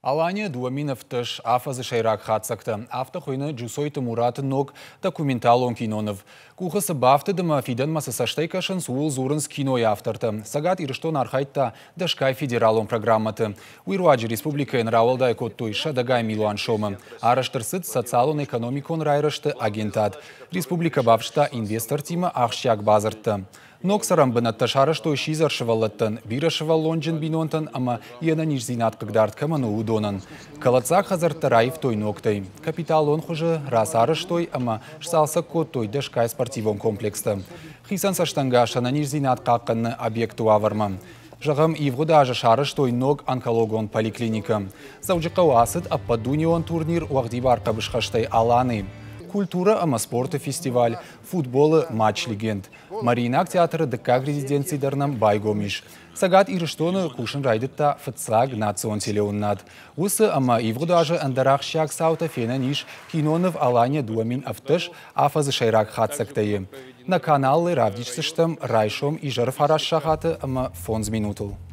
Алания Дуаминовтыш афазы шайрақ хатсақты. Афты хойны жүсойты мұратын ног документал он кинонов. Кухысы бафты дыма фиден масы кашын суыл зурынс киной авторты. Сагат ирштон архайтта дашкай он программаты. Уируаджи республика энравалдай коттуйша дагай милуан шомы. Араштырсыт социалон экономикон райрышты агентат. Республика бафшта инвестор тима ақшияк базыртты. Ноксарам бына над шизар шывалыттын, ищи шывал лонжын лонжен бинонтан, ама ена нижзинат кагдарт каману удонан. тараев той ноктай. Капитал он хуже расарыш той, ама шсалса кот той дашкай спортивон комплекста. Хисан саштангаша шана нижзинат каканны объекту аварма. Жағым Ивғыда ажы шарыш ног онкологон поликлиника. Зауджықау асыд аппадунион турнир уақдивар арқабышқаштай аланы культура ама спорты фестиваль, футболы матч легенд. Маринак театры ДК резиденции дарнам байгомиш. Сагат ирштону кушын райдетта фыцаг национ телеуннат. Усы ама ивгудажы андарах шак саута фенаниш кинонов алане дуамин автыш афазы шайрак хатсактайы. На каналы равдичсыштым райшом и жарфараш шахаты ама фонз минутыл.